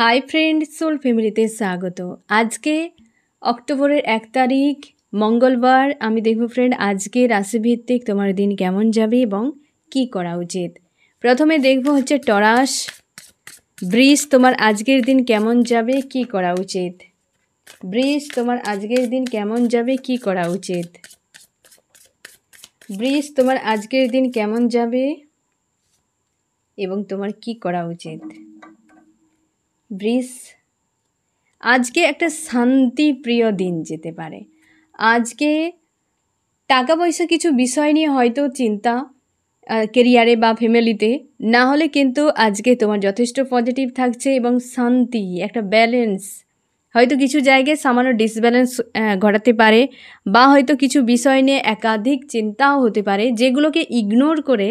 hi friend soul ফ্যামিলিতে স্বাগত আজকে অক্টোবরের এক তারিখ মঙ্গলবার আমি দেখব ফ্রেন্ড আজকে রাশিভিত্তিক তোমার দিন কেমন যাবে এবং কি করা উচিত প্রথমে দেখব হচ্ছে টরাস ব্রিজ তোমার আজকের দিন কেমন যাবে কি করা উচিত ব্রিজ তোমার আজকের দিন কেমন যাবে কি করা উচিত ব্রিজ তোমার আজকের দিন কেমন যাবে এবং তোমার কি করা উচিত ব্রিস আজকে একটা শান্তিপ্রিয় দিন যেতে পারে আজকে টাকা পয়সা কিছু বিষয় নিয়ে হয়তো চিন্তা কেরিয়ারে বা ফ্যামিলিতে না হলে কিন্তু আজকে তোমার যথেষ্ট পজিটিভ থাকছে এবং শান্তি একটা ব্যালেন্স হয়তো কিছু জায়গায় সামান্য ডিসব্যালেন্স ঘটাতে পারে বা হয়তো কিছু বিষয় নিয়ে একাধিক চিন্তাও হতে পারে যেগুলোকে ইগনোর করে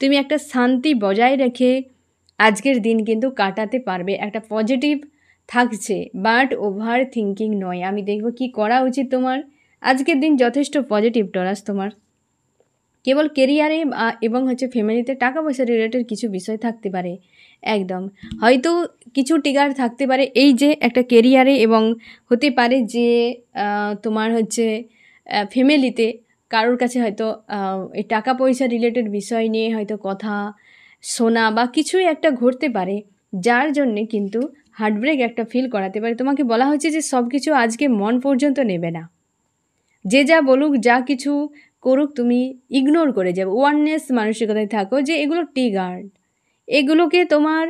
তুমি একটা শান্তি বজায় রেখে আজকের দিন কিন্তু কাটাতে পারবে একটা পজিটিভ থাকছে বাট ওভার থিঙ্কিং নয় আমি দেখব কি করা উচিত তোমার আজকের দিন যথেষ্ট পজিটিভ টরাস তোমার কেবল কেরিয়ারে এবং হচ্ছে ফ্যামিলিতে টাকা পয়সা রিলেটেড কিছু বিষয় থাকতে পারে একদম হয়তো কিছু টিকার থাকতে পারে এই যে একটা কেরিয়ারে এবং হতে পারে যে তোমার হচ্ছে ফ্যামিলিতে কারোর কাছে হয়তো এই টাকা পয়সা রিলেটেড বিষয় নিয়ে হয়তো কথা সোনা বা কিছুই একটা ঘটতে পারে যার জন্যে কিন্তু হার্টব্রেক একটা ফিল করাতে পারে তোমাকে বলা হচ্ছে যে সব কিছু আজকে মন পর্যন্ত নেবে না যে যা বলুক যা কিছু করুক তুমি ইগনোর করে যাবে ওয়ারনেস মানসিকতায় থাকো যে এগুলো টি গার্ড এগুলোকে তোমার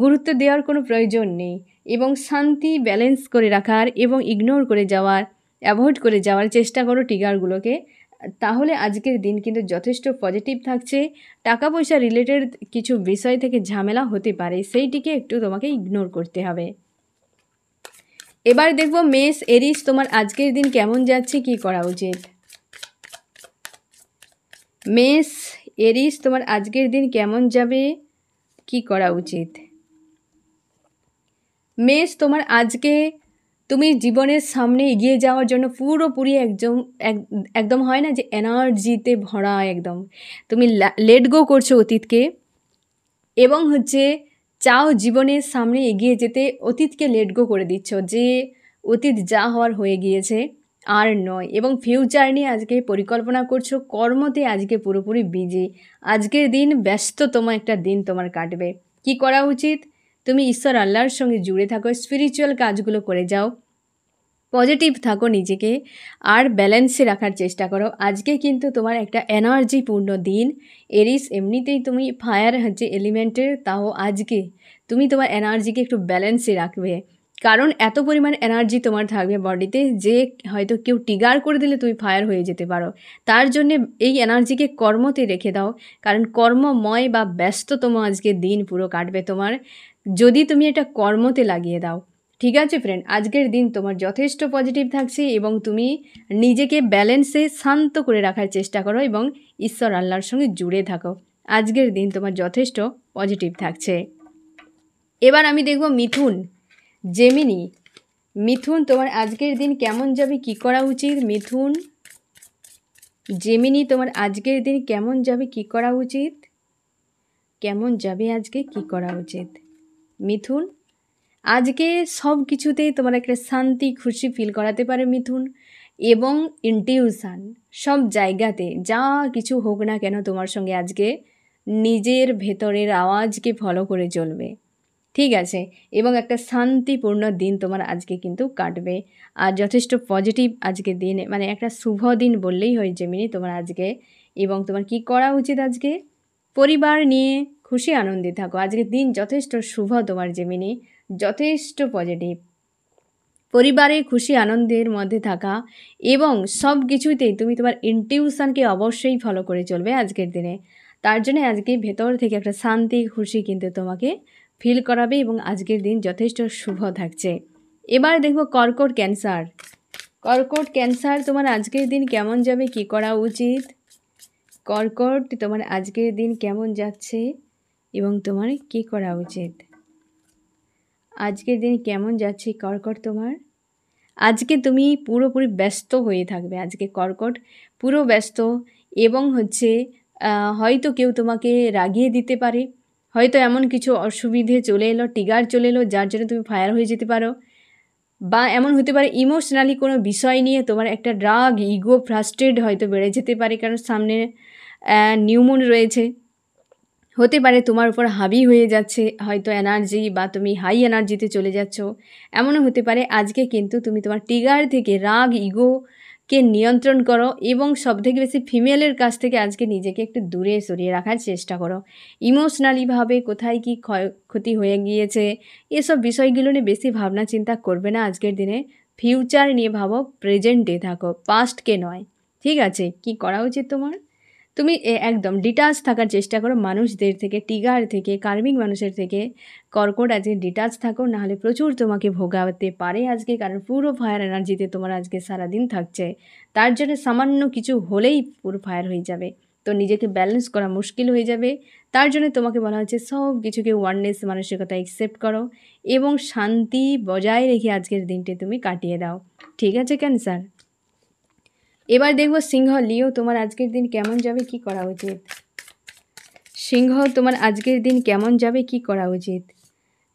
গুরুত্ব দেওয়ার কোনো প্রয়োজন নেই এবং শান্তি ব্যালেন্স করে রাখার এবং ইগনোর করে যাওয়ার অ্যাভয়েড করে যাওয়ার চেষ্টা করো টিগারগুলোকে তাহলে আজকের দিন কিন্তু যথেষ্ট পজিটিভ থাকছে টাকা পয়সা রিলেটেড কিছু বিষয় থেকে ঝামেলা হতে পারে সেইটিকে একটু তোমাকে ইগনোর করতে হবে এবার দেখব মেস এরিস তোমার আজকের দিন কেমন যাচ্ছে কি করা উচিত মেস এরিস তোমার আজকের দিন কেমন যাবে কি করা উচিত মেস তোমার আজকে তুমি জীবনের সামনে এগিয়ে যাওয়ার জন্য পুরোপুরি একদম একদম হয় না যে এনার্জিতে ভরা একদম তুমি লেট গো করছো অতীতকে এবং হচ্ছে চাও জীবনের সামনে এগিয়ে যেতে অতীতকে লেট গো করে দিচ্ছ যে অতীত যা হওয়ার হয়ে গিয়েছে আর নয় এবং ফিউচার নিয়ে আজকে পরিকল্পনা করছো কর্মতে আজকে পুরোপুরি বিজি আজকের দিন ব্যস্ততম একটা দিন তোমার কাটবে কি করা উচিত তুমি ঈশ্বর আল্লাহর সঙ্গে জুড়ে থাকো স্পিরিচুয়াল কাজগুলো করে যাও পজিটিভ থাকো নিজেকে আর ব্যালেন্সে রাখার চেষ্টা করো আজকে কিন্তু তোমার একটা এনার্জিপূর্ণ দিন এরিস এমনিতেই তুমি ফায়ার হচ্ছে এলিমেন্টের তাও আজকে তুমি তোমার এনার্জিকে একটু ব্যালেন্সে রাখবে কারণ এত পরিমাণ এনার্জি তোমার থাকবে বডিতে যে হয়তো কেউ টিগার করে দিলে তুমি ফায়ার হয়ে যেতে পারো তার জন্যে এই এনার্জিকে কর্মতে রেখে দাও কারণ কর্মময় বা ব্যস্ততম আজকে দিন পুরো কাটবে তোমার যদি তুমি এটা কর্মতে লাগিয়ে দাও ঠিক আছে ফ্রেন্ড আজকের দিন তোমার যথেষ্ট পজিটিভ থাকছে এবং তুমি নিজেকে ব্যালেন্সে শান্ত করে রাখার চেষ্টা করো এবং ঈশ্বর আল্লাহর সঙ্গে জুড়ে থাকো আজকের দিন তোমার যথেষ্ট পজিটিভ থাকছে এবার আমি দেখব মিথুন জেমিনি মিথুন তোমার আজকের দিন কেমন যাবে কি করা উচিত মিথুন জেমিনি তোমার আজকের দিন কেমন যাবে কি করা উচিত কেমন যাবে আজকে কি করা উচিত মিথুন আজকে সব কিছুতেই তোমার একটা শান্তি খুশি ফিল করাতে পারে মিথুন এবং ইনটিউশান সব জায়গাতে যা কিছু হোক না কেন তোমার সঙ্গে আজকে নিজের ভেতরের আওয়াজকে ফলো করে চলবে ঠিক আছে এবং একটা শান্তিপূর্ণ দিন তোমার আজকে কিন্তু কাটবে আর যথেষ্ট পজিটিভ আজকে দিন মানে একটা শুভ দিন বললেই হয় জেমিনি তোমার আজকে এবং তোমার কি করা উচিত আজকে পরিবার নিয়ে খুশি আনন্দে থাকো আজকের দিন যথেষ্ট শুভ তোমার জেমিনি যথেষ্ট পজিটিভ পরিবারে খুশি আনন্দের মধ্যে থাকা এবং সব কিছুতেই তুমি তোমার ইনটিউশনকে অবশ্যই ফলো করে চলবে আজকের দিনে তার জন্য আজকে ভেতর থেকে একটা শান্তি খুশি কিন্তু তোমাকে ফিল করাবে এবং আজকের দিন যথেষ্ট শুভ থাকছে এবার দেখব কর্কট ক্যান্সার কর্কট ক্যান্সার তোমার আজকের দিন কেমন যাবে কি করা উচিত কর্কট তোমার আজকের দিন কেমন যাচ্ছে এবং তোমার কি করা উচিত আজকের দিন কেমন যাচ্ছে কর্কট তোমার আজকে তুমি পুরোপুরি ব্যস্ত হয়ে থাকবে আজকে কর্কট পুরো ব্যস্ত এবং হচ্ছে হয়তো কেউ তোমাকে রাগিয়ে দিতে পারে হয়তো এমন কিছু অসুবিধে চলে এলো টিগার চলে এলো যার জন্য তুমি ফায়ার হয়ে যেতে পারো বা এমন হতে পারে ইমোশনালি কোনো বিষয় নিয়ে তোমার একটা ড্রাগ ইগো ফ্রাস্টেড হয়তো বেড়ে যেতে পারে কারণ সামনে নিউমুন রয়েছে হতে পারে তোমার উপর হাবি হয়ে যাচ্ছে হয়তো এনার্জি বা তুমি হাই এনার্জিতে চলে যাচ্ছ এমনও হতে পারে আজকে কিন্তু তুমি তোমার টিগার থেকে রাগ ইগো কে নিয়ন্ত্রণ করো এবং সব থেকে বেশি ফিমেলের কাছ থেকে আজকে নিজেকে একটু দূরে সরিয়ে রাখার চেষ্টা করো ইমোশনালিভাবে কোথায় কী ক্ষতি হয়ে গিয়েছে এসব বিষয়গুলো নিয়ে বেশি ভাবনা চিন্তা করবে না আজকের দিনে ফিউচার নিয়ে ভাবো প্রেজেন্টে থাকো পাস্টকে নয় ঠিক আছে কি করা উচিত তোমার তুমি একদম ডিটাচ থাকার চেষ্টা করো মানুষদের থেকে টিগার থেকে কার্মিক মানুষের থেকে কর্কট আজকে ডিটাচ থাকো নাহলে প্রচুর তোমাকে ভোগাতে পারে আজকে কারণ পুরো ফায়ার এনার্জিতে তোমার আজকে সারাদিন থাকছে তার জন্য সামান্য কিছু হলেই পুরো ফায়ার হয়ে যাবে তো নিজেকে ব্যালেন্স করা মুশকিল হয়ে যাবে তার জন্য তোমাকে বলা হচ্ছে সব কিছুকে ওয়াননেস মানসিকতা অ্যাকসেপ্ট করো এবং শান্তি বজায় রেখে আজকের দিনটি তুমি কাটিয়ে দাও ঠিক আছে ক্যান্সার এবার দেখব সিংহ লিও তোমার আজকের দিন কেমন যাবে কি করা উচিত সিংহ তোমার আজকের দিন কেমন যাবে কি করা উচিত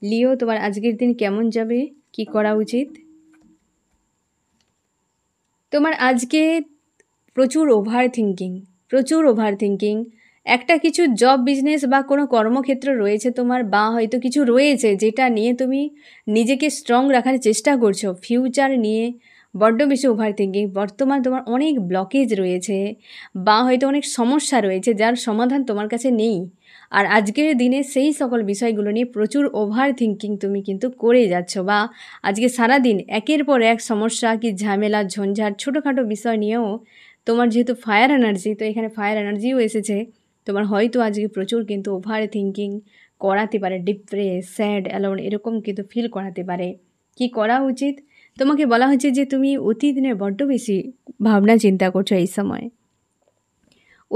লিও তোমার আজকের দিন কেমন যাবে কি করা উচিত তোমার আজকে প্রচুর ওভার থিঙ্কিং প্রচুর ওভার থিঙ্কিং একটা কিছু জব বিজনেস বা কোনো কর্মক্ষেত্র রয়েছে তোমার বা হয়তো কিছু রয়েছে যেটা নিয়ে তুমি নিজেকে স্ট্রং রাখার চেষ্টা করছো ফিউচার নিয়ে বড্ড বেশি ওভার থিঙ্কিং বর্তমান তোমার অনেক ব্লকেজ রয়েছে বা হয়তো অনেক সমস্যা রয়েছে যার সমাধান তোমার কাছে নেই আর আজকের দিনে সেই সকল বিষয়গুলো নিয়ে প্রচুর ওভার থিঙ্কিং তুমি কিন্তু করে যাচ্ছ বা আজকে সারা দিন একের পর এক সমস্যা কি ঝামেলা ঝঞ্ঝাট ছোটোখাটো বিষয় নিয়েও তোমার যেহেতু ফায়ার এনার্জি তো এখানে ফায়ার এনার্জিও এসেছে তোমার হয়তো আজকে প্রচুর কিন্তু ওভার থিঙ্কিং করাতে পারে ডিপ্রেস স্যাড অ্যালোন এরকম কিন্তু ফিল করাতে পারে কি করা উচিত তোমাকে বলা হচ্ছে যে তুমি অতীত নিয়ে বড্ড বেশি ভাবনা চিন্তা করছো এই সময়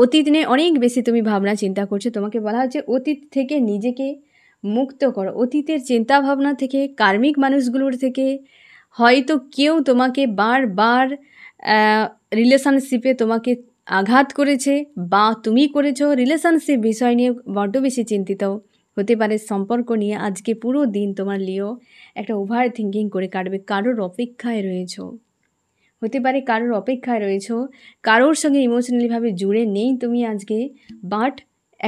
অতীত নিয়ে অনেক বেশি তুমি ভাবনা চিন্তা করছো তোমাকে বলা হচ্ছে অতীত থেকে নিজেকে মুক্ত করো অতীতের চিন্তা ভাবনা থেকে কার্মিক মানুষগুলোর থেকে হয়তো কেউ তোমাকে বারবার রিলেশনশিপে তোমাকে আঘাত করেছে বা তুমি করেছো রিলেশনশিপ বিষয় নিয়ে বড্ড বেশি চিন্তিত হতে পারে সম্পর্ক নিয়ে আজকে পুরো দিন তোমার লিও একটা ওভার থিঙ্কিং করে কাটবে কারোর অপেক্ষায় রয়েছ হতে পারে কারোর অপেক্ষায় রয়েছ কারোর সঙ্গে ইমোশনালিভাবে জুড়ে নেই তুমি আজকে বাট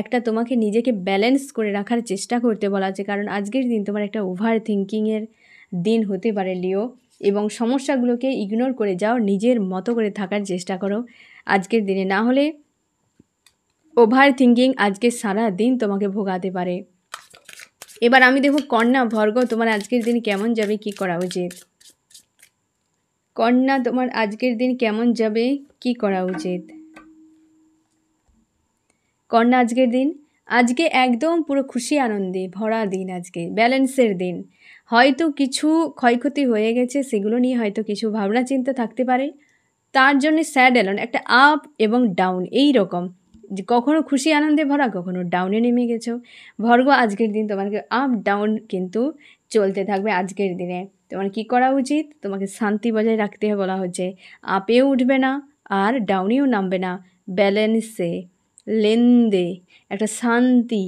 একটা তোমাকে নিজেকে ব্যালেন্স করে রাখার চেষ্টা করতে বলা আছে কারণ আজকের দিন তোমার একটা ওভার থিঙ্কিংয়ের দিন হতে পারে লিও এবং সমস্যাগুলোকে ইগনোর করে যাও নিজের মতো করে থাকার চেষ্টা করো আজকের দিনে না হলে ওভার থিঙ্কিং আজকে সারা দিন তোমাকে ভোগাতে পারে এবার আমি দেখব কন্যা ভর্গ তোমার আজকের দিন কেমন যাবে কি করা উচিত কন্যা তোমার আজকের দিন কেমন যাবে কি করা উচিত কন্যা আজকের দিন আজকে একদম পুরো খুশি আনন্দে ভরা দিন আজকে ব্যালেন্সের দিন হয়তো কিছু ক্ষয়ক্ষতি হয়ে গেছে সেগুলো নিয়ে হয়তো কিছু ভাবনা চিন্তা থাকতে পারে তার জন্য স্যাড অ্যালন একটা আপ এবং ডাউন এই রকম কখনো খুশি আনন্দে ভরা কখনো ডাউনে নেমে গেছো ভর্গ আজকের দিন তোমাকে আপ ডাউন কিন্তু চলতে থাকবে আজকের দিনে তোমার কি করা উচিত তোমাকে শান্তি বজায় রাখতে বলা হচ্ছে আপেও উঠবে না আর ডাউনেও নামবে না ব্যালেন্সে লেনদে একটা শান্তি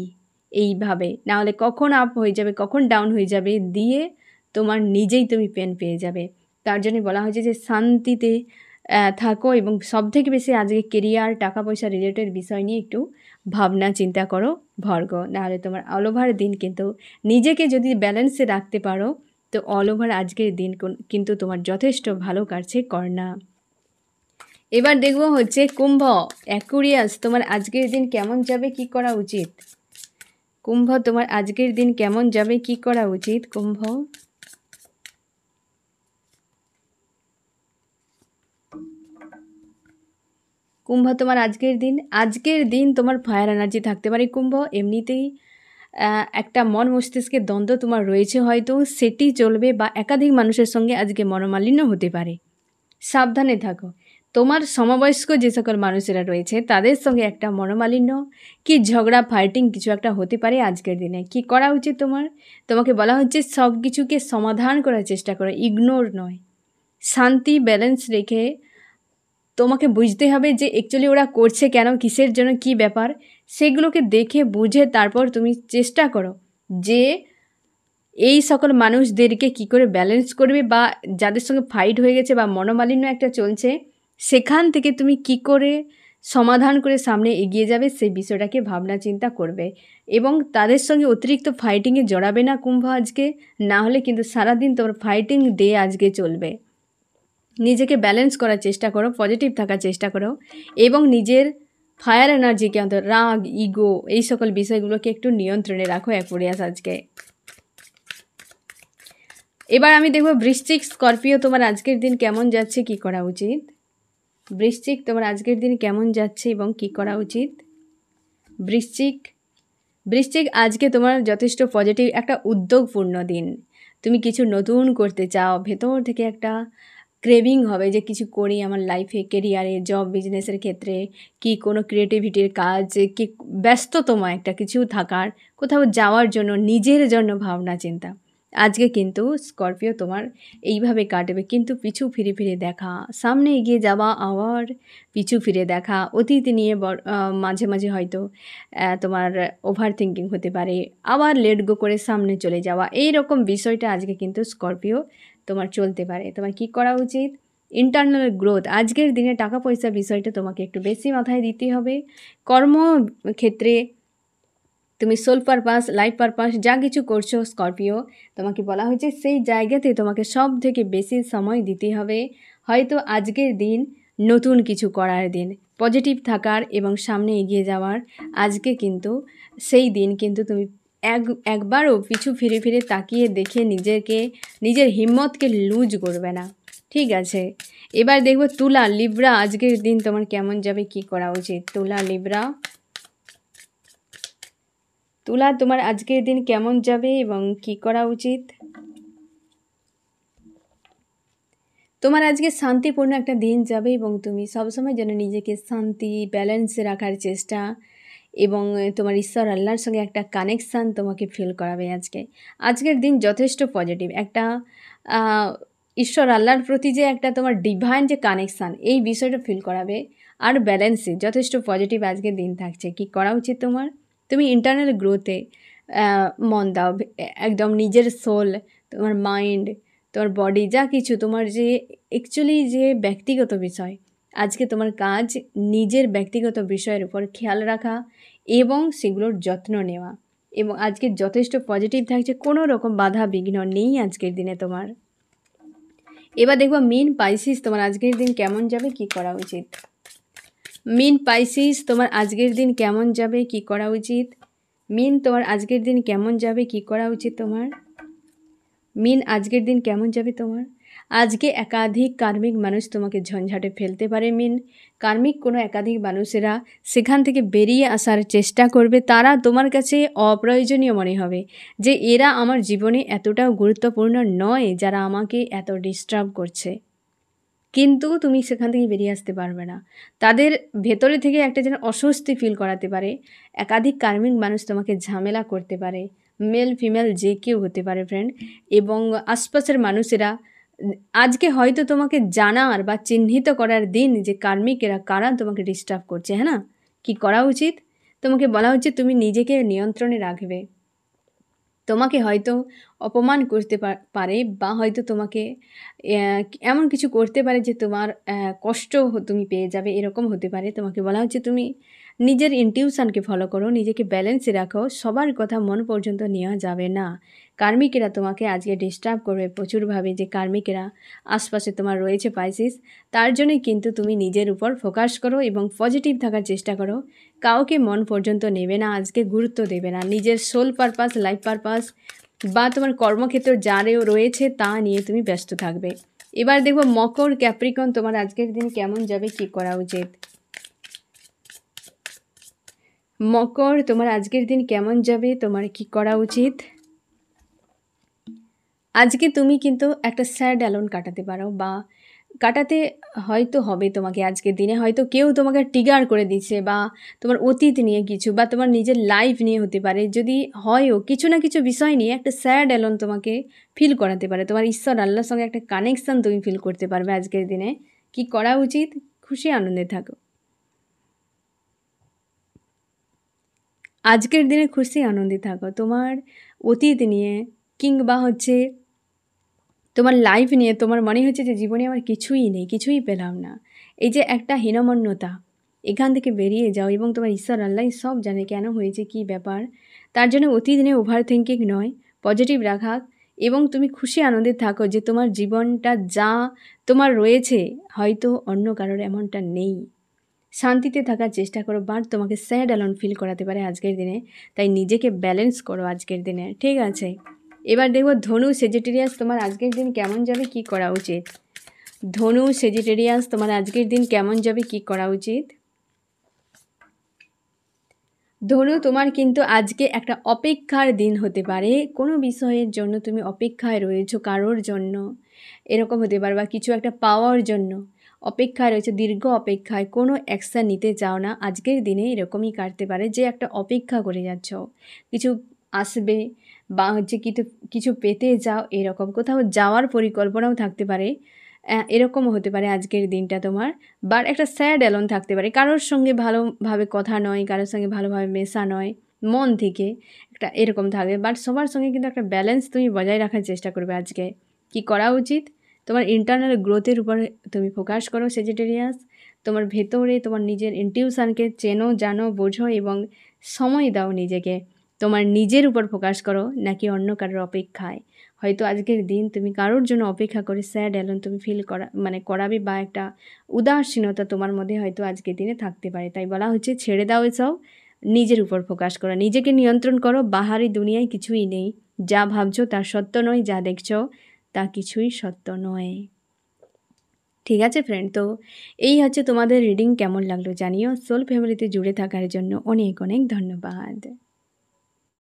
এইভাবে নাহলে কখন আপ হয়ে যাবে কখন ডাউন হয়ে যাবে দিয়ে তোমার নিজেই তুমি পেন পেয়ে যাবে তার জন্য বলা হয়েছে যে শান্তিতে থাকো এবং সবথেকে বেশি আজকে কেরিয়ার টাকা পয়সা রিলেটেড বিষয় নিয়ে একটু ভাবনা চিন্তা করো ভর্গ নাহলে তোমার অল ওভার দিন কিন্তু নিজেকে যদি ব্যালেন্সে রাখতে পারো তো অল ওভার আজকের দিন কিন্তু তোমার যথেষ্ট ভালো কাটছে কর্ণা এবার দেখব হচ্ছে কুম্ভ অ্যাকুরিয়াস তোমার আজকের দিন কেমন যাবে কি করা উচিত কুম্ভ তোমার আজকের দিন কেমন যাবে কি করা উচিত কুম্ভ কুম্ভ তোমার আজকের দিন আজকের দিন তোমার ফায়ার এনার্জি থাকতে পারে কুম্ভ এমনিতেই একটা মন মস্তিষ্কের দ্বন্দ্ব তোমার রয়েছে হয়তো সেটি চলবে বা একাধিক মানুষের সঙ্গে আজকে মনোমালিন্য হতে পারে সাবধানে থাকো তোমার সমবয়স্ক যে সকল মানুষেরা রয়েছে তাদের সঙ্গে একটা মনোমালিন্য কি ঝগড়া ফাইটিং কিছু একটা হতে পারে আজকের দিনে কি করা উচিত তোমার তোমাকে বলা হচ্ছে সব কিছুকে সমাধান করার চেষ্টা করো ইগনোর নয় শান্তি ব্যালেন্স রেখে তোমাকে বুঝতে হবে যে অ্যাকচুয়ালি ওরা করছে কেন কিসের জন্য কি ব্যাপার সেগুলোকে দেখে বুঝে তারপর তুমি চেষ্টা করো যে এই সকল মানুষদেরকে কি করে ব্যালেন্স করবে বা যাদের সঙ্গে ফাইট হয়ে গেছে বা মনোমালিন্য একটা চলছে সেখান থেকে তুমি কি করে সমাধান করে সামনে এগিয়ে যাবে সেই বিষয়টাকে ভাবনা চিন্তা করবে এবং তাদের সঙ্গে অতিরিক্ত ফাইটিংয়ে জড়াবে না কুম্ভ আজকে না হলে কিন্তু সারাদিন তোমার ফাইটিং ডে আজকে চলবে নিজেকে ব্যালেন্স করার চেষ্টা করো পজিটিভ থাকার চেষ্টা করো এবং নিজের ফায়ার এনার্জিকে অন্তত রাগ ইগো এই সকল বিষয়গুলোকে একটু নিয়ন্ত্রণে রাখো অ্যাকোরিয়াস আজকে এবার আমি দেখব বৃশ্চিক স্করপিও তোমার আজকের দিন কেমন যাচ্ছে কি করা উচিত বৃশ্চিক তোমার আজকের দিন কেমন যাচ্ছে এবং কি করা উচিত বৃশ্চিক বৃশ্চিক আজকে তোমার যথেষ্ট পজিটিভ একটা উদ্যোগপূর্ণ দিন তুমি কিছু নতুন করতে চাও ভেতর থেকে একটা ক্রেভিং হবে যে কিছু করি আমার লাইফে কেরিয়ারে জব বিজনেসের ক্ষেত্রে কি কোনো ক্রিয়েটিভিটির কাজ কি ব্যস্ততম একটা কিছু থাকার কোথাও যাওয়ার জন্য নিজের জন্য ভাবনা চিন্তা আজকে কিন্তু স্করপিও তোমার এইভাবে কাটবে কিন্তু পিছু ফিরে ফিরে দেখা সামনে এগিয়ে যাওয়া আবার পিছু ফিরে দেখা অতীত নিয়ে মাঝে মাঝে হয়তো তোমার ওভার থিঙ্কিং হতে পারে আবার লেট গো করে সামনে চলে যাওয়া এই রকম বিষয়টা আজকে কিন্তু স্করপিও তোমার চলতে পারে তোমার কি করা উচিত ইন্টারনাল গ্রোথ আজকের দিনে টাকা পয়সা বিষয়টা তোমাকে একটু বেশি মাথায় দিতে হবে কর্মক্ষেত্রে তুমি সোল পারপাস লাইফ পারপাস যা কিছু করছো স্করপিও তোমাকে বলা হয়েছে সেই জায়গাতে তোমাকে সব থেকে বেশি সময় দিতে হবে হয়তো আজকের দিন নতুন কিছু করার দিন পজিটিভ থাকার এবং সামনে এগিয়ে যাওয়ার আজকে কিন্তু সেই দিন কিন্তু তুমি এক একবারও পিছু ফিরে ফিরে তাকিয়ে দেখে নিজেকে নিজের হিম্মতকে লুজ করবে না ঠিক আছে এবার দেখব তুলা লিব্রা আজকের দিন তোমার কেমন যাবে কি করা উচিত তুলা লিব্রা তুলা তোমার আজকের দিন কেমন যাবে এবং কি করা উচিত তোমার আজকে শান্তিপূর্ণ একটা দিন যাবে এবং তুমি সবসময় যেন নিজেকে শান্তি ব্যালেন্সে রাখার চেষ্টা এবং তোমার ঈশ্বর আল্লাহর সঙ্গে একটা কানেকশান তোমাকে ফিল করাবে আজকে আজকের দিন যথেষ্ট পজিটিভ একটা ঈশ্বর আল্লাহর প্রতি যে একটা তোমার ডিভাইন যে কানেকশান এই বিষয়টা ফিল করাবে আর ব্যালেন্সে যথেষ্ট পজিটিভ আজকের দিন থাকছে কি করা উচিত তোমার তুমি ইন্টারনাল গ্রোথে মন দাও একদম নিজের সোল তোমার মাইন্ড তোমার বডি যা কিছু তোমার যে অ্যাকচুয়ালি যে ব্যক্তিগত বিষয় আজকে তোমার কাজ নিজের ব্যক্তিগত বিষয়ের উপর খেয়াল রাখা এবং সেগুলোর যত্ন নেওয়া এবং আজকে যথেষ্ট পজিটিভ থাকছে কোনো রকম বাধা বিঘ্ন নেই আজকের দিনে তোমার এবার দেখবো মেন পাইসিস তোমার আজকের দিন কেমন যাবে কি করা উচিত মিন পাইসিস তোমার আজকের দিন কেমন যাবে কি করা উচিত মিন তোমার আজকের দিন কেমন যাবে কি করা উচিত তোমার মিন আজকের দিন কেমন যাবে তোমার আজকে একাধিক কার্মিক মানুষ তোমাকে ঝঞ্ঝাটে ফেলতে পারে মিন কার্মিক কোনো একাধিক মানুষেরা সেখান থেকে বেরিয়ে আসার চেষ্টা করবে তারা তোমার কাছে অপ্রয়োজনীয় মনে হবে যে এরা আমার জীবনে এতটাও গুরুত্বপূর্ণ নয় যারা আমাকে এত ডিস্টার্ব করছে কিন্তু তুমি সেখান থেকে বেরিয়ে আসতে পারবে না তাদের ভেতরে থেকে একটা যেন অস্বস্তি ফিল করাতে পারে একাধিক কার্মিক মানুষ তোমাকে ঝামেলা করতে পারে মেল ফিমেল যে কেউ হতে পারে ফ্রেন্ড এবং আশপাশের মানুষেরা আজকে হয়তো তোমাকে জানার বা চিহ্নিত করার দিন যে কার্মিকেরা কারা তোমাকে ডিস্টার্ব করছে হ্যাঁ না কী করা উচিত তোমাকে বলা উচিত তুমি নিজেকে নিয়ন্ত্রণে রাখবে তোমাকে হয়তো অপমান করতে পারে বা হয়তো তোমাকে এমন কিছু করতে পারে যে তোমার কষ্ট তুমি পেয়ে যাবে এরকম হতে পারে তোমাকে বলা হচ্ছে তুমি নিজের ইনটিউশানকে ফলো করো নিজেকে ব্যালেন্সে রাখো সবার কথা মন পর্যন্ত নেওয়া যাবে না কার্মিকেরা তোমাকে আজকে ডিস্টার্ব করবে প্রচুরভাবে যে কার্মিকেরা আশপাশে তোমার রয়েছে পাইসিস তার জন্যে কিন্তু তুমি নিজের উপর ফোকাস করো এবং পজিটিভ থাকার চেষ্টা করো কাউকে মন পর্যন্ত নেবে না আজকে গুরুত্ব দেবে না নিজের সোল পারপাস লাইফ পারপাস বা তোমার কর্মক্ষেত্র যারেও রয়েছে তা নিয়ে তুমি ব্যস্ত থাকবে এবার দেখবো মকর ক্যাপ্রিকন তোমার আজকের দিন কেমন যাবে কি করা উচিত মকর তোমার আজকের দিন কেমন যাবে তোমার কি করা উচিত আজকে তুমি কিন্তু একটা স্যাড অ্যালোন কাটাতে পারো বা কাটাতে হয়তো হবে তোমাকে আজকের দিনে হয়তো কেউ তোমাকে টিগার করে দিচ্ছে বা তোমার অতীত নিয়ে কিছু বা তোমার নিজের লাইফ নিয়ে হতে পারে যদি হয়ও কিছু না কিছু বিষয় নিয়ে একটা স্যাড অ্যালন তোমাকে ফিল করাতে পারে তোমার ঈশ্বর আল্লাহর সঙ্গে একটা কানেকশান তুমি ফিল করতে পারবে আজকের দিনে কি করা উচিত খুশি আনন্দে থাকো আজকের দিনে খুশি আনন্দে থাকো তোমার অতীত নিয়ে কিংবা হচ্ছে তোমার লাইফ নিয়ে তোমার মনে হচ্ছে যে জীবনে আমার কিছুই নেই কিছুই পেলাম না এই যে একটা হীনমন্যতা এখান থেকে বেরিয়ে যাও এবং তোমার ঈশ্বর আল্লাহ সব জানে কেন হয়েছে কি ব্যাপার তার জন্য অতিদিনে ওভার থিঙ্কিং নয় পজিটিভ রাখা এবং তুমি খুশি আনন্দে থাকো যে তোমার জীবনটা যা তোমার রয়েছে হয়তো অন্য কারোর এমনটা নেই শান্তিতে থাকার চেষ্টা করো বাট তোমাকে স্যাড অ্যালন ফিল করাতে পারে আজকের দিনে তাই নিজেকে ব্যালেন্স করো আজকের দিনে ঠিক আছে এবার দেখব ধনু সেজিটেরিয়াস তোমার আজকের দিন কেমন যাবে কি করা উচিত ধনু সেজিটেরিয়াস তোমার আজকের দিন কেমন যাবে কি করা উচিত ধনু তোমার কিন্তু আজকে একটা অপেক্ষার দিন হতে পারে কোনো বিষয়ের জন্য তুমি অপেক্ষায় রয়েছো কারোর জন্য এরকম হতে পারে বা কিছু একটা পাওয়ার জন্য অপেক্ষায় রয়েছে দীর্ঘ অপেক্ষায় কোনো অ্যাকশান নিতে চাও না আজকের দিনে এরকমই কাটতে পারে যে একটা অপেক্ষা করে যাচ্ছ কিছু আসবে বা হচ্ছে কিছু কিছু পেতে যাও এরকম কোথাও যাওয়ার পরিকল্পনাও থাকতে পারে এরকমও হতে পারে আজকের দিনটা তোমার বা একটা স্যাড অ্যালন থাকতে পারে কারোর সঙ্গে ভালোভাবে কথা নয় কারোর সঙ্গে ভালোভাবে মেশা নয় মন থেকে একটা এরকম থাকবে বাট সবার সঙ্গে কিন্তু একটা ব্যালেন্স তুমি বজায় রাখার চেষ্টা করবে আজকে কি করা উচিত তোমার ইন্টারনাল গ্রোথের উপর তুমি ফোকাস করো সেজিটেরিয়াস তোমার ভেতরে তোমার নিজের ইনটিউশানকে চেনো জানো বোঝো এবং সময় দাও নিজেকে তোমার নিজের উপর ফোকাস করো নাকি অন্য কারোর অপেক্ষায় হয়তো আজকের দিন তুমি কারোর জন্য অপেক্ষা করে স্যাড অ্যালন তুমি ফিল করা মানে করাবে বা একটা উদাসীনতা তোমার মধ্যে হয়তো আজকের দিনে থাকতে পারে তাই বলা হচ্ছে ছেড়ে দাও এসাও নিজের উপর ফোকাস করো নিজেকে নিয়ন্ত্রণ করো বাহারি দুনিয়ায় কিছুই নেই যা ভাবছো তা সত্য নয় যা দেখছো তা কিছুই সত্য নয় ঠিক আছে ফ্রেন্ড তো এই হচ্ছে তোমাদের রিডিং কেমন লাগলো জানিও সোল ফ্যামিলিতে জুড়ে থাকার জন্য অনেক অনেক ধন্যবাদ